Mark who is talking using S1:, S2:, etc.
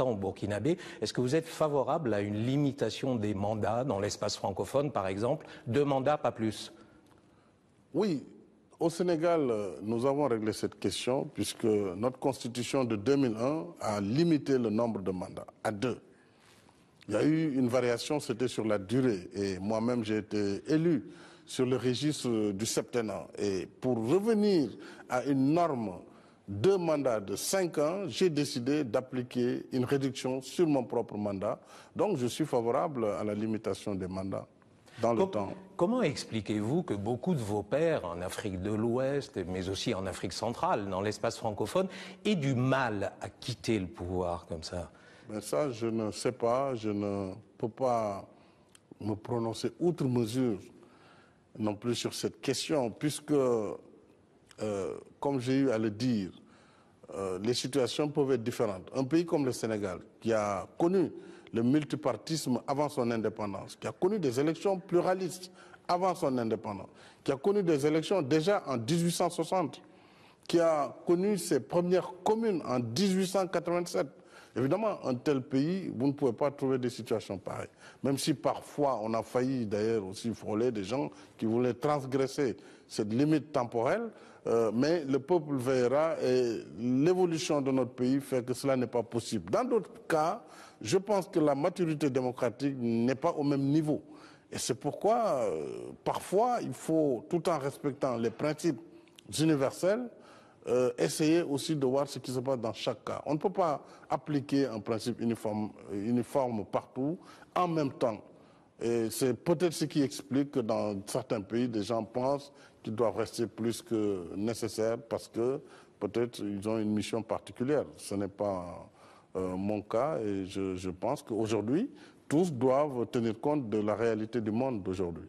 S1: au burkinabé, est-ce que vous êtes favorable à une limitation des mandats dans l'espace francophone, par exemple Deux mandats, pas plus
S2: Oui. Au Sénégal, euh, nous avons réglé cette question puisque notre constitution de 2001 a limité le nombre de mandats à deux. Il y a eu une variation, c'était sur la durée. Et moi-même, j'ai été élu sur le registre du septennat. Et pour revenir à une norme deux mandats de cinq ans, j'ai décidé d'appliquer une réduction sur mon propre mandat. Donc je suis favorable à la limitation des mandats.
S1: Dans le temps. Comment expliquez-vous que beaucoup de vos pères en Afrique de l'Ouest, mais aussi en Afrique centrale, dans l'espace francophone, aient du mal à quitter le pouvoir comme ça
S2: ben Ça, je ne sais pas, je ne peux pas me prononcer outre mesure non plus sur cette question, puisque, euh, comme j'ai eu à le dire, euh, les situations peuvent être différentes. Un pays comme le Sénégal, qui a connu le multipartisme avant son indépendance, qui a connu des élections pluralistes avant son indépendance, qui a connu des élections déjà en 1860, qui a connu ses premières communes en 1887, Évidemment, un tel pays, vous ne pouvez pas trouver des situations pareilles. Même si parfois on a failli d'ailleurs aussi frôler des gens qui voulaient transgresser cette limite temporelle, euh, mais le peuple veillera et l'évolution de notre pays fait que cela n'est pas possible. Dans d'autres cas, je pense que la maturité démocratique n'est pas au même niveau. Et c'est pourquoi, euh, parfois, il faut, tout en respectant les principes universels, euh, essayer aussi de voir ce qui se passe dans chaque cas. On ne peut pas appliquer un principe uniforme, uniforme partout en même temps. Et c'est peut-être ce qui explique que dans certains pays, des gens pensent qu'ils doivent rester plus que nécessaire parce que peut-être ils ont une mission particulière. Ce n'est pas euh, mon cas et je, je pense qu'aujourd'hui, tous doivent tenir compte de la réalité du monde d'aujourd'hui.